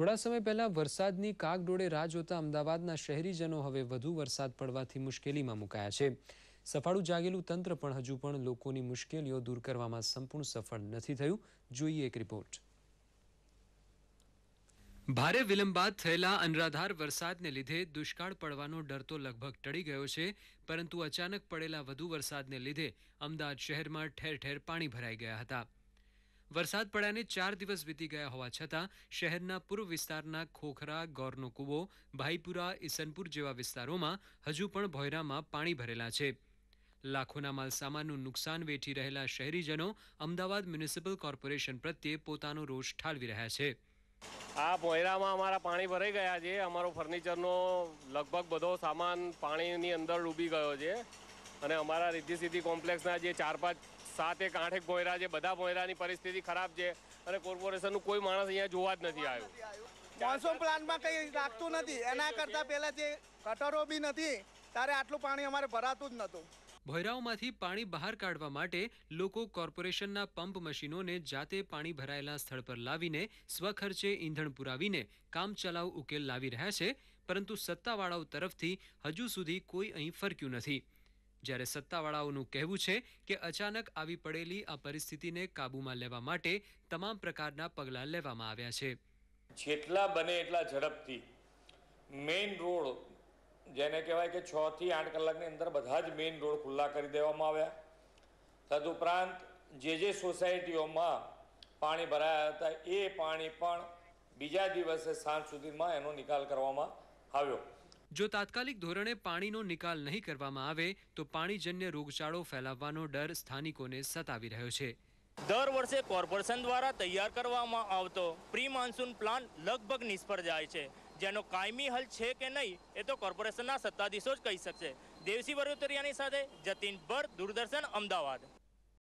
થોડા સમય પહેલા વરસાદની કાગડોળે રાહ જોતા અમદાવાદના શહેરીજનો હવે વધુ વરસાદ પડવાથી મુશ્કેલીમાં મુકાયા છે સફાળું જાગેલું તંત્ર પણ હજુ પણ લોકોની મુશ્કેલીઓ દૂર કરવામાં સંપૂર્ણ સફળ નથી થયું જોઈએ એક રિપોર્ટ ભારે વિલંબ બાદ થયેલા અનરાધાર વરસાદને લીધે દુષ્કાળ પડવાનો ડર તો લગભગ ટળી ગયો છે પરંતુ અચાનક પડેલા વધુ વરસાદને લીધે અમદાવાદ શહેરમાં ઠેર ઠેર પાણી ભરાઈ ગયા હતા વરસાદ પડ્યાને ચાર દિવસ વીતી ગયા હોવા છતાં શહેરના પૂર્વ વિસ્તારના ખોખરા ગોરનો કૂવો ભાઈપુરા ઈસનપુર જેવા વિસ્તારોમાં હજુ પણ ભોયરામાં પાણી ભરેલા છે લાખોના માલસામાનનું નુકસાન વેઠી રહેલા શહેરીજનો અમદાવાદ મ્યુનિસિપલ કોર્પોરેશન પ્રત્યે પોતાનો રોષ ઠાલવી રહ્યા છે આ ભોયરામાં અમારા પાણી ભરાઈ ગયા છે અમારો ફર્નિચરનો લગભગ બધો સામાન પાણીની અંદર ડૂબી ગયો છે અને અમારા રીધી સીધી કોમ્પ્લેક્સના જે ચાર પાંચ સાત એક આઠ એક ભોયરા છે બધા ભોયરાની પરિસ્થિતિ ખરાબ છે અને કોર્પોરેશનનું કોઈ માણસ અહીંયા જોવા જ નથી આવ્યું મોન્સૂન પ્લાનમાં કંઈ રાખતું નથી એના કરતાં પહેલાં જે કટરો બી નથી ત્યારે આટલું પાણી અમારે ભરાતું જ નહોતું ભોયરાઓમાંથી પાણી બહાર કાઢવા માટે લોકો કોર્પોરેશનના પંપ મશીનોને જાતે પાણી ભરાયેલા સ્થળ પર લાવીને સ્વખર્ચે ઈંધણ પુરાવીને કામચલાઉ ઉકેલ લાવી રહ્યા છે પરંતુ સત્તાવાળાઓ તરફથી હજુ સુધી કોઈ અહીં ફરક્યું નથી જ્યારે સત્તાવાળાઓનું કહેવું છે કે અચાનક આવી પડેલી આ પરિસ્થિતિને કાબૂમાં લેવા માટે તમામ પ્રકારના પગલાં લેવામાં આવ્યા છે જેટલા બને એટલા ઝડપથી મેઇન રોડ જેને કહેવાય કે છ થી આઠ કલાકની અંદર બધા જ મેઇન રોડ ખુલ્લા કરી દેવામાં આવ્યા તદુપરાંત જે જે સોસાયટીઓમાં પાણી ભરાયા હતા એ પાણી પણ બીજા દિવસે સાંજ સુધીમાં એનો નિકાલ કરવામાં આવ્યો જો તાત્કાલિક ધોરણે પાણીનો નિકાલ નહીં કરવામાં આવે તો પાણીજન્ય રોગચાળો ફેલાવવાનો ડર સ્થાનિકોને સતાવી રહ્યો છે દર વર્ષે કોર્પોરેશન દ્વારા તૈયાર કરવામાં આવતો પ્રી માન્સૂન પ્લાન લગભગ નિષ્ફળ જાય છે જેનો કાયમી હલ છે કે નહીં એ તો કોર્પોરેશનના સત્તાધીશો જ કહી શકશે દેવસી વરોતરિયાની સાથે જતીન ભર દૂરદર્શન અમદાવાદ